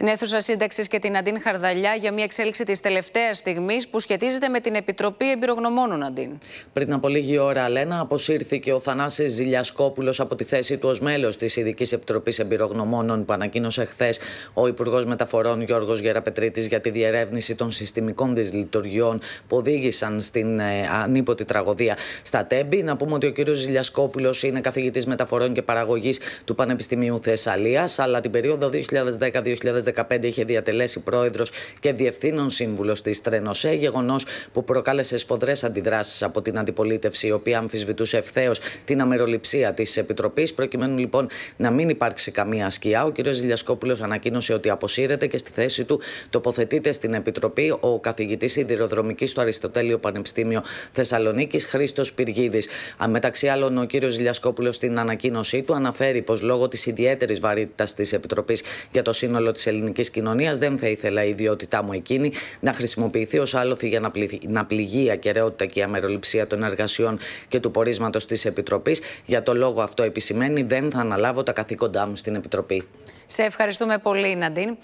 Στην αίθουσα σύνταξης και την Αντίν Χαρδαλιά για μια εξέλιξη της τελευταίας στιγμής που σχετίζεται με την Επιτροπή Εμπειρογνωμόνων Αντίν. Πριν από λίγη ώρα, Λένα, αποσύρθηκε ο Θανάσης Ζηλιασκόπουλος από τη θέση του ως μέλος της Ειδικής Επιτροπής Εμπειρογνωμόνων που ανακοίνωσε χθες ο Υπουργός Μεταφορών Γιώργος Γεραπετρίτης για τη διερεύνηση των συστημικών δυσλειτουργιών που οδήγησαν στην ε, ανίποτη τραγωδία στα Τέμπη. Να πούμε ότι ο κ. Ζηλιασκόπουλος είναι καθηγητής μεταφορών και παραγωγής του Πανεπιστημίου Θεσσαλίας, αλλά την περίοδο 2010-2010 2015 είχε διατελέσει πρόεδρος και διευθύνων σύμβουλος της Τρενοσέ, γεγονός που προκάλεσε σφοδρές αντιδράσεις από την αντιπολίτευση, η οποία αμφισβητούσε ευθέως την αμεροληψία της Επιτροπής. Προκειμένου λοιπόν να μην υπάρξει καμία σκιά, ο κ. Ζηλιασκόπουλος ανακοίνωσε ότι αποσύρεται και στη θέση του τοποθετείται στην Επιτροπή ο καθηγητής Ιδηροδρομική στο Αριστοτέλειο Πανεπιστήμιο Θεσσαλονίκης, Χρήστος Πυργίδης. Μεταξύ άλλων, ο κ. Ζηλιασκόπουλος στην ανακοίνωσή του αναφέρει πως λόγω της ιδιαίτερης βαρύτητας της Επιτροπής για το σύνολο της ελληνικής ελληνική κοινωνίας. Δεν θα ήθελα η ιδιότητά μου εκείνη να χρησιμοποιηθεί ως άλοθη για να πληγεί η ακαιρεότητα και η αμεροληψία των εργασιών και του πορίσματος της Επιτροπής. Για το λόγο αυτό επισημαίνει δεν θα αναλάβω τα καθήκοντά μου στην Επιτροπή. Σε ευχαριστούμε πολύ, Ναντίν.